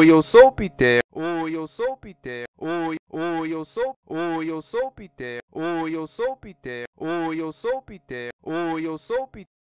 Oi, eu sou o Peter. Oi, eu sou o Peter. Oi, oi, eu sou. Oi, eu sou o Peter. Oi, eu sou o Peter. Oi, eu sou o Peter. Oi, eu sou o Peter.